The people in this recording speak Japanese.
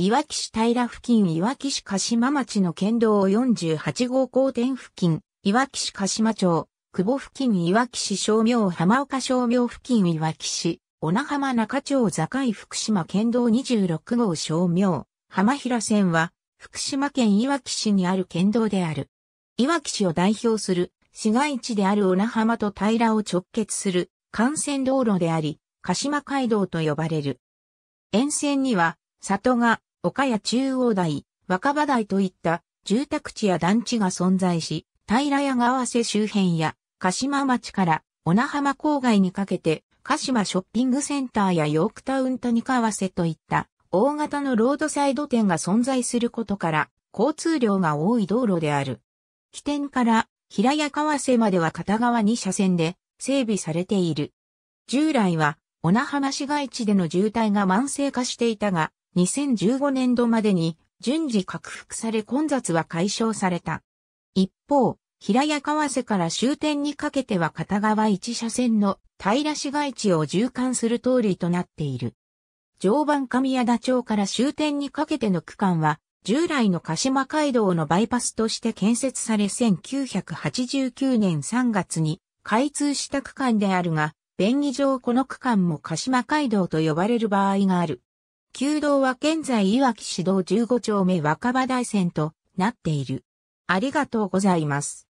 いわき市平付近いわき市鹿島町の県道48号交点付近、いわき市鹿島町、久保付近いわき市商業浜岡商業付近いわき市、小名浜中町境福島県道26号商業、浜平線は、福島県いわき市にある県道である。いわき市を代表する市街地である小名浜と平を直結する幹線道路であり、鹿島街道と呼ばれる。沿線には、里が岡谷中央台、若葉台といった住宅地や団地が存在し、平屋川瀬周辺や鹿島町から小名浜郊外にかけて、鹿島ショッピングセンターやヨークタウン谷川瀬といった大型のロードサイド店が存在することから、交通量が多い道路である。起点から平屋川瀬までは片側2車線で整備されている。従来は、小名浜市街地での渋滞が慢性化していたが、2015年度までに順次拡幅され混雑は解消された。一方、平谷川瀬から終点にかけては片側1車線の平市街地を縦貫する通りとなっている。常磐上谷田町から終点にかけての区間は、従来の鹿島街道のバイパスとして建設され1989年3月に開通した区間であるが、便宜上この区間も鹿島街道と呼ばれる場合がある。旧道は現在いわき市道15丁目若葉台線となっている。ありがとうございます。